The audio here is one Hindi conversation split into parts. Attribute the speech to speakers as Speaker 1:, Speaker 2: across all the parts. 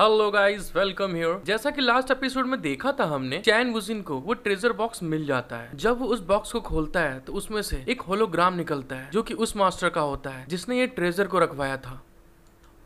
Speaker 1: हेलो गाइस वेलकम हियर जैसा कि लास्ट एपिसोड में देखा था हमने चैन वुजिन को वो ट्रेजर बॉक्स मिल जाता है जब वो उस बॉक्स को खोलता है तो उसमें से एक होलोग्राम निकलता है जो कि उस मास्टर का होता है जिसने ये ट्रेजर को रखवाया था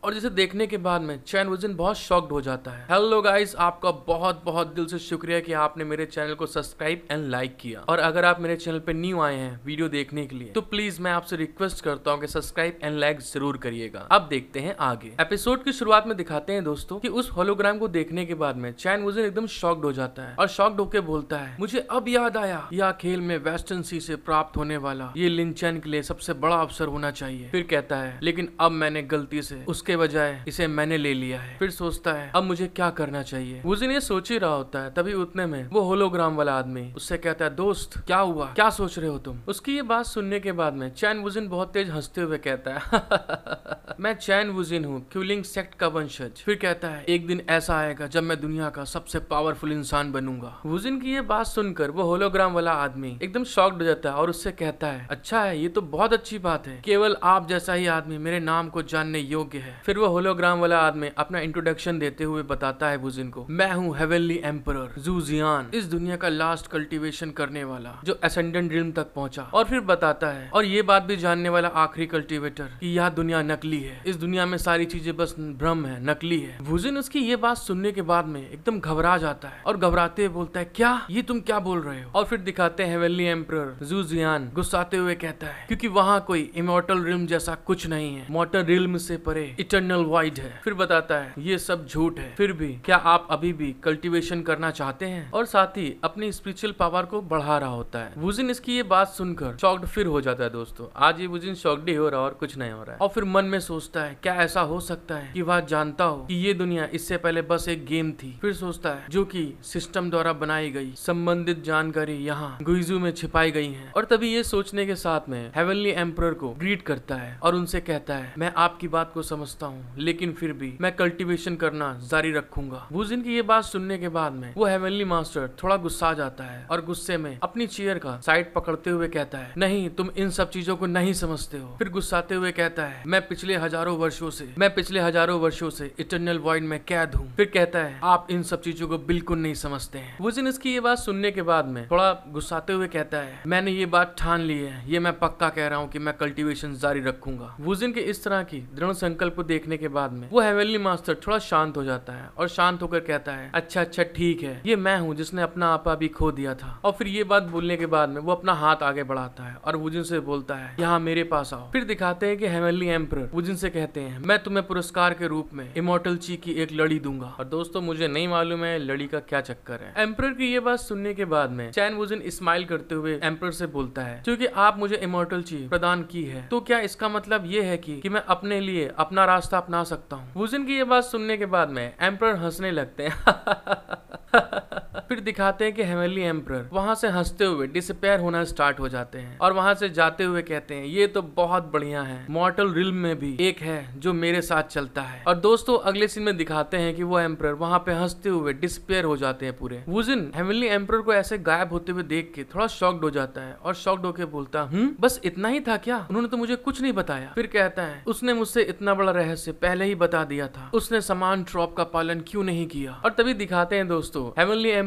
Speaker 1: और जिसे देखने के बाद में चैन विजन बहुत शॉक्ड हो जाता है हेलो गाइस आपका बहुत बहुत दिल से शुक्रिया कि आपने मेरे चैनल को सब्सक्राइब एंड लाइक किया और अगर आप मेरे चैनल पे न्यू आए हैं वीडियो देखने के लिए तो प्लीज मैं आपसे रिक्वेस्ट करता हूँ कि सब्सक्राइब एंड लाइक जरूर करिएगा अब देखते हैं आगे एपिसोड की शुरुआत में दिखाते हैं दोस्तों की उस होलोग्राम को देखने के बाद में चैन विजन एकदम शॉक्ड हो जाता है और शॉक्ड होकर बोलता है मुझे अब याद आया यह खेल में वेस्टर्न सी से प्राप्त होने वाला ये लिंचन के लिए सबसे बड़ा अवसर होना चाहिए फिर कहता है लेकिन अब मैंने गलती से उसके बजाय इसे मैंने ले लिया है फिर सोचता है अब मुझे क्या करना चाहिए वुजिन ये सोच ही रहा होता है तभी उतने में वो होलोग्राम वाला आदमी उससे कहता है दोस्त क्या हुआ क्या सोच रहे हो तुम उसकी ये बात सुनने के बाद में चैन वुजिन बहुत तेज हंसते हुए कहता है मैं चैन वुजिन हूँ क्यूलिंग सेक्ट का वंशज फिर कहता है एक दिन ऐसा आएगा जब मैं दुनिया का सबसे पावरफुल इंसान बनूंगा वुजिन की ये बात सुनकर वो होलोग्राम वाला आदमी एकदम शॉक्ड हो जाता है और उससे कहता है अच्छा है ये तो बहुत अच्छी बात है केवल आप जैसा ही आदमी मेरे नाम को जानने योग्य है फिर वो होलोग्राम वाला आदमी अपना इंट्रोडक्शन देते हुए बताता है बुजिन को मैं हूँ हेवेली एम्पर जूजियान इस दुनिया का लास्ट कल्टिवेशन करने वाला जो असेंडेंट रिल्म तक पहुंचा और फिर बताता है और ये बात भी जानने वाला आखिरी कल्टिवेटर कि यह दुनिया नकली है इस दुनिया में सारी चीजें बस भ्रम है नकली है भूजिन उसकी ये बात सुनने के बाद में एकदम घबरा जाता है और घबराते हुए बोलता है क्या ये तुम क्या बोल रहे हो और फिर दिखाते हैं वेली एम्पर जूजियान गुस्साते हुए कहता है क्योंकि वहाँ कोई इमोटल रिल्म जैसा कुछ नहीं है मोटर रिल्म से परे इटरनल वाइड है फिर बताता है ये सब झूठ है फिर भी क्या आप अभी भी कल्टीवेशन करना चाहते हैं और साथ ही अपनी स्पिरिचुअल पावर को बढ़ा रहा होता है वुजिन इसकी ये बात सुनकर शॉक्ड फिर हो जाता है दोस्तों आज ये वुजिन शॉक्ड ही हो रहा है और कुछ नहीं हो रहा है और फिर मन में सोचता है क्या ऐसा हो सकता है कि वह जानता हो कि ये दुनिया इससे पहले बस एक गेम थी फिर सोचता है जो कि सिस्टम द्वारा बनाई गई संबंधित जानकारी यहाँ गुइजू में छिपाई गई है और तभी ये सोचने के साथ में हेवनली एम्पर को ग्रीट करता है और उनसे कहता है मैं आपकी बात को समझ समझता हूँ लेकिन फिर भी मैं कल्टीवेशन करना जारी रखूंगा बुजिन की ये बात सुनने के बाद में वो हेवनली मास्टर थोड़ा गुस्सा जाता है और गुस्से में अपनी चेयर का साइड पकड़ते हुए कहता है नहीं तुम इन सब चीजों को नहीं समझते हो फिर गुस्साते हुए कहता है मैं पिछले हजारों वर्षो से मैं पिछले हजारों वर्षो से इटर्नल वॉइड में कैद हूँ फिर कहता है आप इन सब चीजों को बिल्कुल नहीं समझते हैं बुजिन इसकी ये बात सुनने के बाद में थोड़ा गुस्साते हुए कहता है मैंने ये बात ठान ली है ये मैं पक्का कह रहा हूँ की मैं कल्टीवेशन जारी रखूंगा वुजिन के इस तरह की दृढ़ संकल्प देखने के बाद में वो हेवेली मास्टर थोड़ा शांत हो जाता है और शांत होकर कहता है अच्छा अच्छा ठीक है ये मैं हूँ जिसने अपना आपा भी खो दिया था और फिर ये बात बोलने के बाद में वो अपना हाथ आगे बढ़ाता है और वुजिन से बोलता है यहाँ मेरे पास आओ फिर दिखाते हैं कि हेवेली एम्पर वुजिन से कहते हैं मैं तुम्हें पुरस्कार के रूप में इमोटल ची की एक लड़ी दूंगा और दोस्तों मुझे नहीं मालूम है लड़ी का क्या चक्कर है एम्पर की ये बात सुनने के बाद में चैन वुजिन स्माइल करते हुए एम्पर से बोलता है क्योंकि आप मुझे इमोटल ची प्रदान की है तो क्या इसका मतलब ये है की मैं अपने लिए अपना रास्ता अपना सकता हूँ वुजन की ये बात सुनने के बाद में एम्पर हंसने लगते हैं फिर दिखाते हैं कि हेमली एम्प्रर वहां से हंसते हुए डिसपेयर होना स्टार्ट हो जाते हैं और वहां से जाते हुए कहते हैं ये तो बहुत बढ़िया है मॉर्टल रिल में भी एक है जो मेरे साथ चलता है और दोस्तों अगले सीन में दिखाते हैं कि वो एम्प्रर वहां पे हंसते हुए डिसपेयर हो जाते हैं पूरे वुजिन हेमली एम्प्रर को ऐसे गायब होते हुए देख के थोड़ा शॉक्ड हो जाता है और शॉक्ड होकर बोलता हूँ हम्म, बस इतना ही था क्या उन्होंने तो मुझे कुछ नहीं बताया फिर कहता है उसने मुझसे इतना बड़ा रहस्य पहले ही बता दिया था उसने समान ट्रॉप का पालन क्यों नहीं किया और तभी दिखाते हैं दोस्तों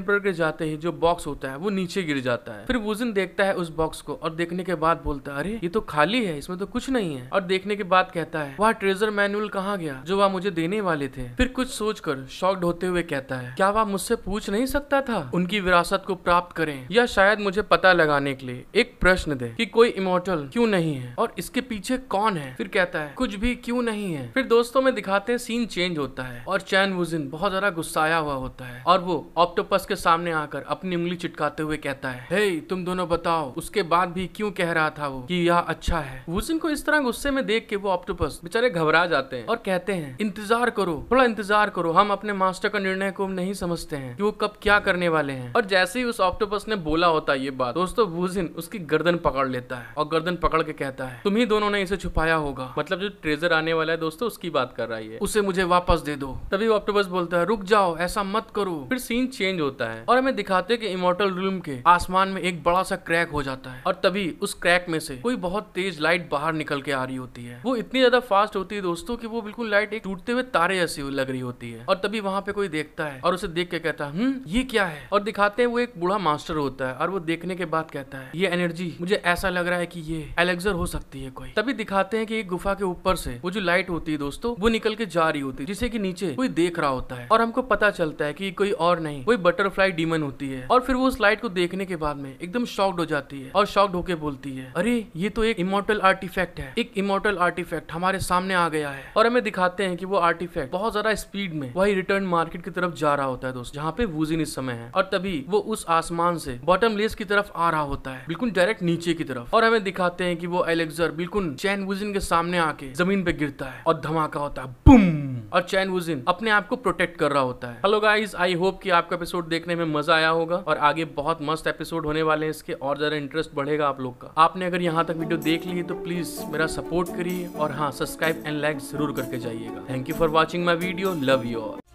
Speaker 1: पर जाते ही जो बॉक्स होता है वो नीचे गिर जाता है फिर वुजन देखता है उस बॉक्स को और देखने के बाद बोलता है अरे ये तो खाली है इसमें तो कुछ नहीं है और देखने के बाद कहता है वह ट्रेजर मैनुअल कहा गया जो वह मुझे देने वाले थे फिर कुछ सोच कर शॉक्ड होते हुए कहता है क्या वह मुझसे पूछ नहीं सकता था उनकी विरासत को प्राप्त करें या शायद मुझे पता लगाने के लिए एक प्रश्न दे कि कोई इमोटल क्यों नहीं है और इसके पीछे कौन है फिर कहता है कुछ भी क्यों नहीं है फिर दोस्तों में दिखाते हैं सीन चेंज होता है और चैन वुजिन बहुत ज्यादा गुस्साया हुआ होता है और वो ऑप्टोपस के सामने आकर अपनी उंगली चिटकाते हुए कहता है हे hey, तुम दोनों बताओ उसके बाद भी क्यों कह रहा था वो कि यह अच्छा है वुसिन को इस तरह गुस्से में देख के वो ऑप्टोपस बेचारे घबरा जाते हैं और कहते हैं इंतजार करो थोड़ा इंतजार करो हम अपने मास्टर का निर्णय को नहीं समझते हैं कि वो कब क्या करने वाले हैं और जैसे ही उस ऑप्टोपस ने बोला होता ये बात दोस्तों वुजिन उसकी गर्दन पकड़ लेता है और गर्दन पकड़ के कहता है तुम ही दोनों ने इसे छुपाया होगा मतलब जो ट्रेजर आने वाला है दोस्तों उसकी बात कर रहा है उसे मुझे वापस दे दो तभी ऑप्टोपस बोलता है रुक जाओ ऐसा मत करो फिर सीन चेंज होता है है और हमें दिखाते हैं कि इमोटल रूम के आसमान में एक बड़ा सा क्रैक हो जाता है और तभी उस क्रैक में से कोई बहुत तेज लाइट बाहर निकल के आ रही होती है वो इतनी ज्यादा फास्ट होती है दोस्तों की वो बिल्कुल लाइट एक टूटते हुए तारे जैसी लग रही होती है और तभी वहां पे कोई देखता है और उसे देख के कहता है हम्म, ये क्या है और दिखाते हैं वो एक बूढ़ा मास्टर होता है और वो देखने के बाद कहता है ये एनर्जी मुझे ऐसा लग रहा है की ये एलेक्सर हो सकती है कोई तभी दिखाते हैं की एक गुफा के ऊपर से वो जो लाइट होती है दोस्तों वो निकल के जा रही होती है जिसे की नीचे कोई देख रहा होता है और हमको पता चलता है की कोई और नहीं कोई बटरफ्लाई बटरफ्लाई डीमन होती है और फिर वो उस लाइट को देखने के बाद में एकदम शॉक्ड हो जाती है और शॉक्ड होके बोलती है अरे ये तो एक इमोटल आर्टिफैक्ट है एक इमोटल आर्टिफैक्ट हमारे सामने आ गया है और हमें दिखाते हैं कि वो आर्टिफैक्ट बहुत ज्यादा स्पीड में वही रिटर्न मार्केट की तरफ जा रहा होता है दोस्त जहाँ पे वूजिन इस समय है और तभी वो उस आसमान से बॉटम लेस की तरफ आ रहा होता है बिल्कुल डायरेक्ट नीचे की तरफ और हमें दिखाते हैं कि वो एलेक्सर बिल्कुल चैन वूजिन के सामने आके जमीन पे गिरता है और धमाका होता है बुम और चैन वुजिन अपने आप को प्रोटेक्ट कर रहा होता है हेलो गाइज आई होप कि आपका एपिसोड देखने में मजा आया होगा और आगे बहुत मस्त एपिसोड होने वाले हैं इसके और ज्यादा इंटरेस्ट बढ़ेगा आप लोग का आपने अगर यहाँ तक वीडियो देख ली है तो प्लीज मेरा सपोर्ट करिए और हाँ सब्सक्राइब एंड लाइक जरूर करके जाइएगा thank you for watching my video love you all